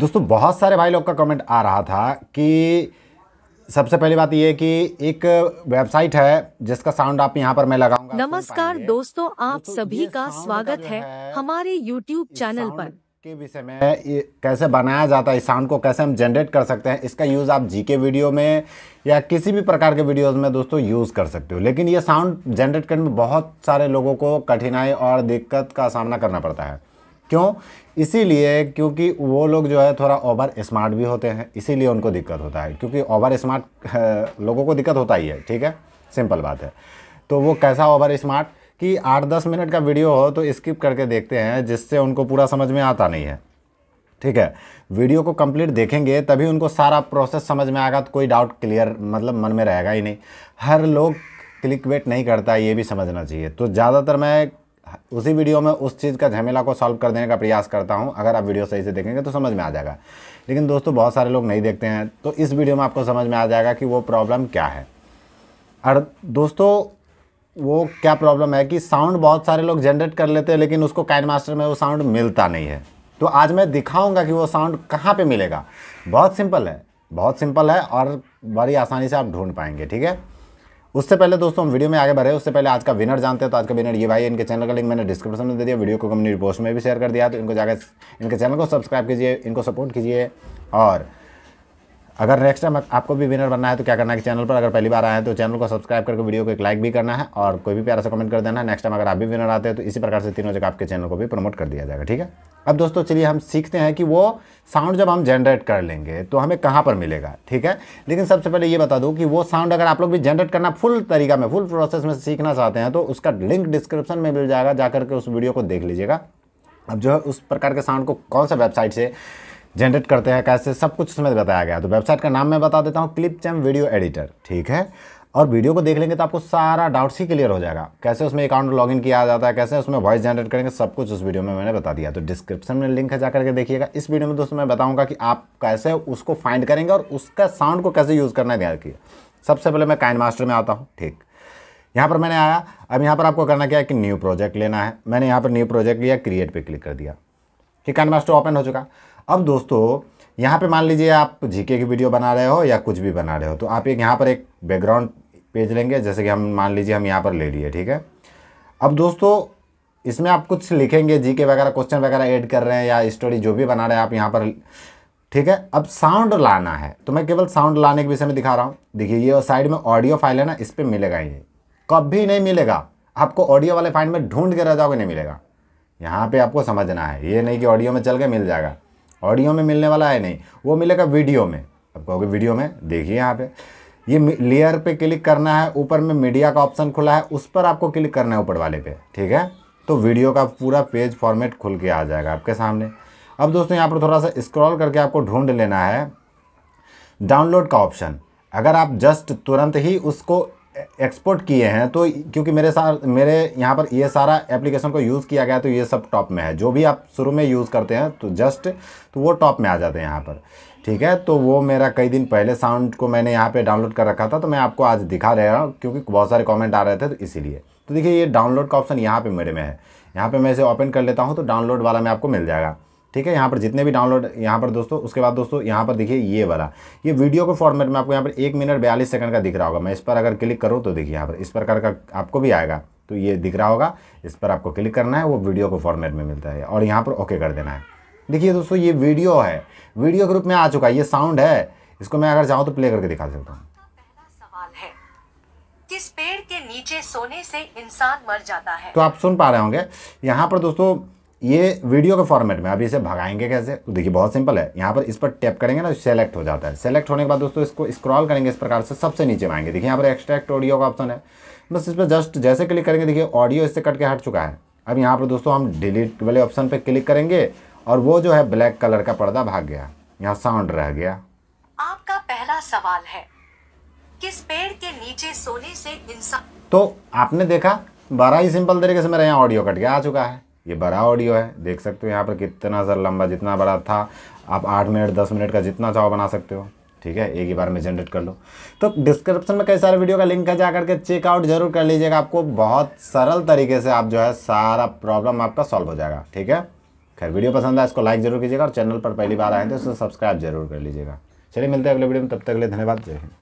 दोस्तों बहुत सारे भाई लोग का कमेंट आ रहा था कि सबसे पहली बात यह कि एक वेबसाइट है जिसका साउंड आप यहाँ पर मैं लगाऊंगा नमस्कार दोस्तों आप दोस्तों सभी का स्वागत है, है हमारे यूट्यूब चैनल पर के विषय में कैसे बनाया जाता है इस साउंड को कैसे हम जनरेट कर सकते हैं इसका यूज़ आप जीके वीडियो में या किसी भी प्रकार के वीडियोस में दोस्तों यूज़ कर सकते हो लेकिन ये साउंड जनरेट करने में बहुत सारे लोगों को कठिनाई और दिक्कत का सामना करना पड़ता है क्यों इसीलिए क्योंकि वो लोग जो है थोड़ा ओवर स्मार्ट भी होते हैं इसीलिए उनको दिक्कत होता है क्योंकि ओवर स्मार्ट लोगों को दिक्कत होता ही है ठीक है सिंपल बात है तो वो कैसा ओवर स्मार्ट कि आठ दस मिनट का वीडियो हो तो स्किप करके देखते हैं जिससे उनको पूरा समझ में आता नहीं है ठीक है वीडियो को कंप्लीट देखेंगे तभी उनको सारा प्रोसेस समझ में आएगा तो कोई डाउट क्लियर मतलब मन में रहेगा ही नहीं हर लोग क्लिक वेट नहीं करता ये भी समझना चाहिए तो ज़्यादातर मैं उसी वीडियो में उस चीज़ का झमेला को सॉल्व कर देने का प्रयास करता हूँ अगर आप वीडियो सही से देखेंगे तो समझ में आ जाएगा लेकिन दोस्तों बहुत सारे लोग नहीं देखते हैं तो इस वीडियो में आपको समझ में आ जाएगा कि वो प्रॉब्लम क्या है और दोस्तों वो क्या प्रॉब्लम है कि साउंड बहुत सारे लोग जनरेट कर लेते हैं लेकिन उसको काइन मास्टर में वो साउंड मिलता नहीं है तो आज मैं दिखाऊंगा कि वो साउंड कहाँ पे मिलेगा बहुत सिंपल है बहुत सिंपल है और बड़ी आसानी से आप ढूंढ पाएंगे ठीक है उससे पहले दोस्तों हम वीडियो में आगे बढ़े उससे पहले आज का विनर जानते हैं तो आज का विनर ये भाई इनके चैनल का लिंक मैंने डिस्क्रिप्शन में दे दिया वीडियो को कम्युनिटी पोस्ट में भी शेयर कर दिया तो इनको जाकर इनके चैनल को सब्सक्राइब कीजिए इनको सपोर्ट कीजिए और अगर नेक्स्ट टाइम आपको भी विनर बनना है तो क्या करना है कि चैनल पर अगर पहली बार आए हैं तो चैनल को सब्सक्राइब करके वीडियो को एक लाइक भी करना है और कोई भी प्यारा सा कमेंट कर देना है नेक्स्ट टाइम अगर आप भी विनर आते हैं तो इसी प्रकार से तीनों जगह आपके चैनल को भी प्रमोट कर दिया जाएगा ठीक है अब दोस्तों चलिए हम सीखते हैं कि वो साउंड जब हम जनरेट कर लेंगे तो हमें कहाँ पर मिलेगा ठीक है लेकिन सबसे पहले ये बता दूँ कि वो साउंड अगर आप लोग भी जनरेट करना फुल तरीका में फुल प्रोसेस में सीखना चाहते हैं तो उसका लिंक डिस्क्रिप्शन में मिल जाएगा जा के उस वीडियो को देख लीजिएगा अब जो है उस प्रकार के साउंड को कौन सा वेबसाइट से जनरेट करते हैं कैसे सब कुछ उसमें बताया गया तो वेबसाइट का नाम मैं बता देता हूँ क्लिप चैम वीडियो एडिटर ठीक है और वीडियो को देख लेंगे तो आपको सारा डाउट्स ही क्लियर हो जाएगा कैसे उसमें अकाउंट लॉगिन किया जाता है कैसे उसमें वॉइस जनरेट करेंगे सब कुछ उस वीडियो में मैंने बता दिया तो डिस्क्रिप्शन में लिंक है जाकर के देखिएगा इस वीडियो में दोस्तों मैं बताऊंगा कि आप कैसे उसको फाइंड करेंगे और उसका साउंड को कैसे यूज़ करना है देखिए सबसे पहले मैं काइन मास्टर में आता हूँ ठीक यहाँ पर मैंने आया अब यहाँ पर आपको करना क्या है कि न्यू प्रोजेक्ट लेना है मैंने यहाँ पर न्यू प्रोजेक्ट लिया क्रिएट पर क्लिक कर दिया कि काइन मास्टर ओपन हो चुका अब दोस्तों यहाँ पे मान लीजिए आप जीके की वीडियो बना रहे हो या कुछ भी बना रहे हो तो आप एक यहाँ पर एक बैकग्राउंड पेज लेंगे जैसे कि हम मान लीजिए हम यहाँ पर ले लिए ठीक है अब दोस्तों इसमें आप कुछ लिखेंगे जीके वगैरह क्वेश्चन वगैरह ऐड कर रहे हैं या स्टोरी जो भी बना रहे हैं आप यहाँ पर ठीक है अब साउंड लाना है तो मैं केवल साउंड लाने के विषय में दिखा रहा हूँ देखिए ये साइड में ऑडियो फाइल है ना इस पर मिलेगा ही नहीं कभी नहीं मिलेगा आपको ऑडियो वाले फाइल में ढूंढ के रह जाओगे नहीं मिलेगा यहाँ पे आपको समझना है ये नहीं कि ऑडियो में चल के मिल जाएगा ऑडियो में मिलने वाला है नहीं वो मिलेगा वीडियो में आप कहोगे वीडियो में देखिए यहाँ पे ये लेयर पे क्लिक करना है ऊपर में मीडिया का ऑप्शन खुला है उस पर आपको क्लिक करना है ऊपर वाले पे ठीक है तो वीडियो का पूरा पेज फॉर्मेट खुल के आ जाएगा आपके सामने अब दोस्तों यहाँ पर थोड़ा सा स्क्रॉल करके आपको ढूंढ लेना है डाउनलोड का ऑप्शन अगर आप जस्ट तुरंत ही उसको एक्सपोर्ट किए हैं तो क्योंकि मेरे साथ मेरे यहाँ पर ये सारा एप्लीकेशन को यूज़ किया गया तो ये सब टॉप में है जो भी आप शुरू में यूज़ करते हैं तो जस्ट तो वो टॉप में आ जाते हैं यहाँ पर ठीक है तो वो मेरा कई दिन पहले साउंड को मैंने यहाँ पे डाउनलोड कर रखा था तो मैं आपको आज दिखा रहा हूँ क्योंकि बहुत सारे कॉमेंट आ रहे थे तो इसीलिए तो देखिए ये डाउनलोड का ऑप्शन यहाँ पर मेरे में है यहाँ पर मैं इसे ओपन कर लेता हूँ तो डाउनलोड वाला मैं आपको मिल जाएगा ठीक है यहाँ पर जितने भी डाउनलोड यहाँ पर दोस्तों उसके बाद दोस्तों यहाँ पर देखिए ये वाला ये वीडियो के फॉर्मेट में आपको यहाँ पर एक मिनट बयालीस सेकंड का दिख रहा होगा मैं इस पर अगर क्लिक करूँ तो देखिए यहाँ पर इस प्रकार का आपको भी आएगा तो ये दिख रहा होगा इस पर आपको क्लिक करना है वो वीडियो को फॉर्मेट में मिलता है और यहाँ पर ओके कर देना है देखिए दोस्तों ये वीडियो है वीडियो के रूप में आ चुका है ये साउंड है इसको मैं अगर चाहूँ तो प्ले करके दिखा सकता हूँ किस पेड़ के नीचे सोने से इंसान मर जाता है तो आप सुन पा रहे होंगे यहाँ पर दोस्तों ये वीडियो के फॉर्मेट में अभी इसे भगाएंगे कैसे तो देखिए बहुत सिंपल है यहाँ पर इस पर टैप करेंगे ना सेलेक्ट तो हो जाता है सेलेक्ट होने के बाद दोस्तों इसको स्क्रॉल करेंगे इस प्रकार से सबसे नीचे आएंगे देखिए यहाँ पर एक्सट्रैक्ट ऑडियो का ऑप्शन है बस इस पर जस्ट जैसे क्लिक करेंगे देखिए ऑडियो इससे कट के हट चुका है अब यहाँ पर दोस्तों हम डिलीट वाले ऑप्शन पर क्लिक करेंगे और वो जो है ब्लैक कलर का पर्दा भाग गया यहाँ साउंड रह गया आपका पहला सवाल है किस पेड़ के नीचे सोने से इंसान तो आपने देखा बड़ा ही सिंपल तरीके से मेरा यहाँ ऑडियो कट गया आ चुका है ये बड़ा ऑडियो है देख सकते हो यहाँ पर कितना सर लंबा जितना बड़ा था आप आठ मिनट दस मिनट का जितना चाहो बना सकते हो ठीक है एक ही बार में जनरेट कर लो तो डिस्क्रिप्शन में कई सारे वीडियो का लिंक है जा करके चेकआउट जरूर कर लीजिएगा आपको बहुत सरल तरीके से आप जो है सारा प्रॉब्लम आपका सॉल्व हो जाएगा ठीक है खैर वीडियो पसंद आए इसको लाइक जरूर कीजिएगा और चैनल पर पहली बार आए तो उसको सब्सक्राइब जरूर कर लीजिएगा चलिए मिलते हैं अगले वीडियो में तब तक के लिए धन्यवाद जय हिंद